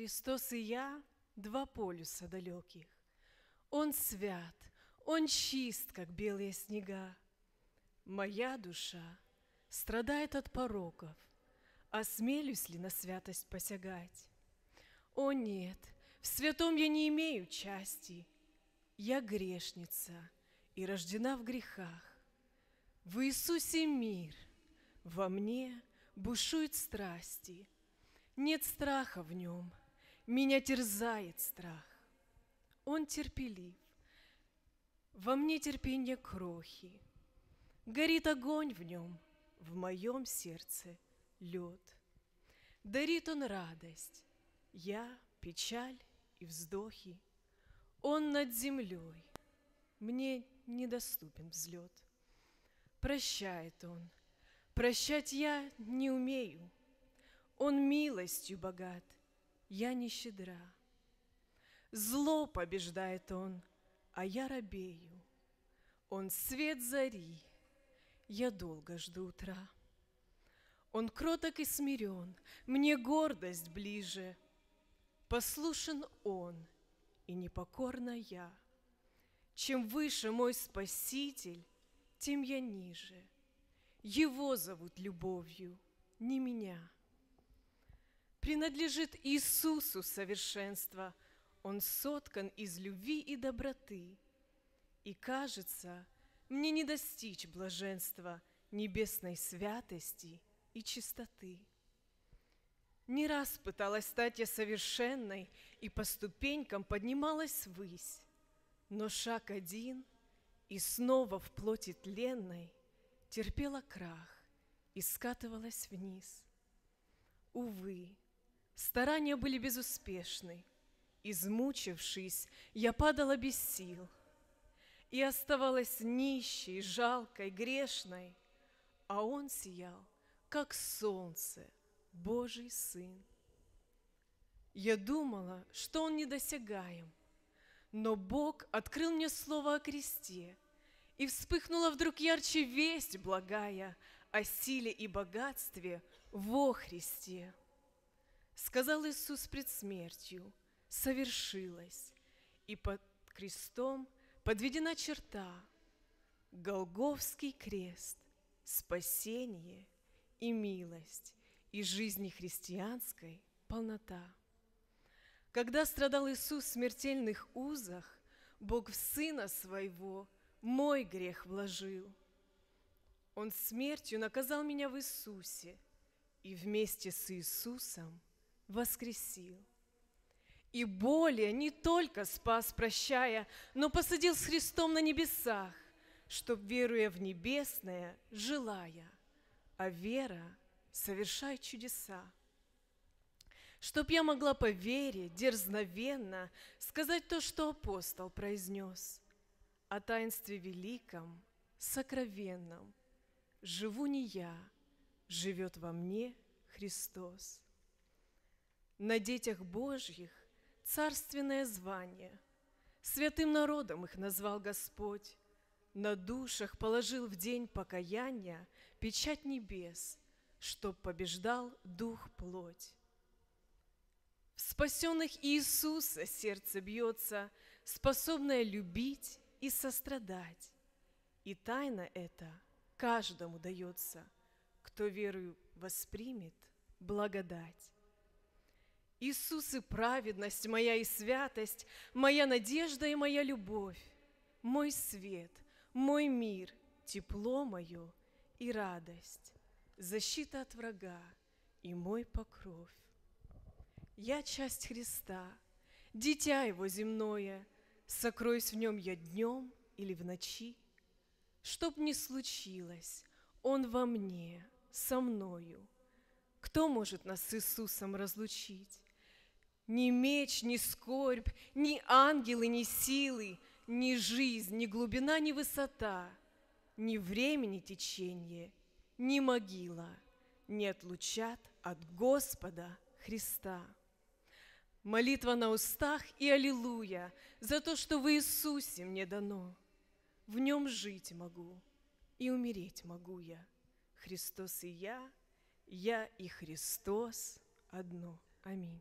Христос и я – два полюса далеких. Он свят, он чист, как белые снега. Моя душа страдает от пороков, Осмелюсь ли на святость посягать? О нет, в святом я не имею части, Я грешница и рождена в грехах. В Иисусе мир, во мне бушуют страсти, Нет страха в нем, меня терзает страх. Он терпелив. Во мне терпение крохи. Горит огонь в нем, в моем сердце лед. Дарит он радость, я печаль и вздохи. Он над землей, мне недоступен взлет. Прощает он, прощать я не умею. Он милостью богат — я не щедра. Зло побеждает он, а я робею. Он свет зари, я долго жду утра. Он кроток и смирен, мне гордость ближе. Послушен он, и непокорна я. Чем выше мой Спаситель, тем я ниже. Его зовут любовью, не меня. Принадлежит Иисусу совершенство. Он соткан из любви и доброты. И кажется, мне не достичь блаженства небесной святости и чистоты. Не раз пыталась стать я совершенной и по ступенькам поднималась ввысь, но шаг один и снова в плоти тленной терпела крах и скатывалась вниз. Увы, Старания были безуспешны. Измучившись, я падала без сил и оставалась нищей, жалкой, грешной, а он сиял, как солнце, Божий Сын. Я думала, что он недосягаем, но Бог открыл мне слово о кресте, и вспыхнула вдруг ярче весть благая о силе и богатстве во Христе сказал Иисус пред смертью, совершилось, и под крестом подведена черта, Голговский крест, спасение и милость, и жизни христианской полнота. Когда страдал Иисус в смертельных узах, Бог в Сына Своего мой грех вложил. Он смертью наказал меня в Иисусе, и вместе с Иисусом – воскресил. И более не только спас, прощая, но посадил с Христом на небесах, чтоб, веруя в небесное, желая, а вера совершает чудеса. Чтоб я могла по вере дерзновенно сказать то, что апостол произнес, о таинстве великом, сокровенном. Живу не я, живет во мне Христос. На детях Божьих царственное звание. Святым народом их назвал Господь. На душах положил в день покаяния печать небес, чтоб побеждал дух плоть. В спасенных Иисуса сердце бьется, способное любить и сострадать. И тайна эта каждому дается, кто верою воспримет благодать. Иисус и праведность моя и святость, моя надежда и моя любовь, мой свет, мой мир, тепло мое и радость, защита от врага и мой покров. Я часть Христа, дитя Его земное, сокроюсь в нем я днем или в ночи. Чтоб ни случилось, Он во мне, со мною. Кто может нас с Иисусом разлучить? Ни меч, ни скорбь, ни ангелы, ни силы, ни жизнь, ни глубина, ни высота, ни времени течение, ни могила не отлучат от Господа Христа. Молитва на устах и аллилуйя за то, что в Иисусе мне дано. В нем жить могу и умереть могу я. Христос и я, я и Христос одно. Аминь.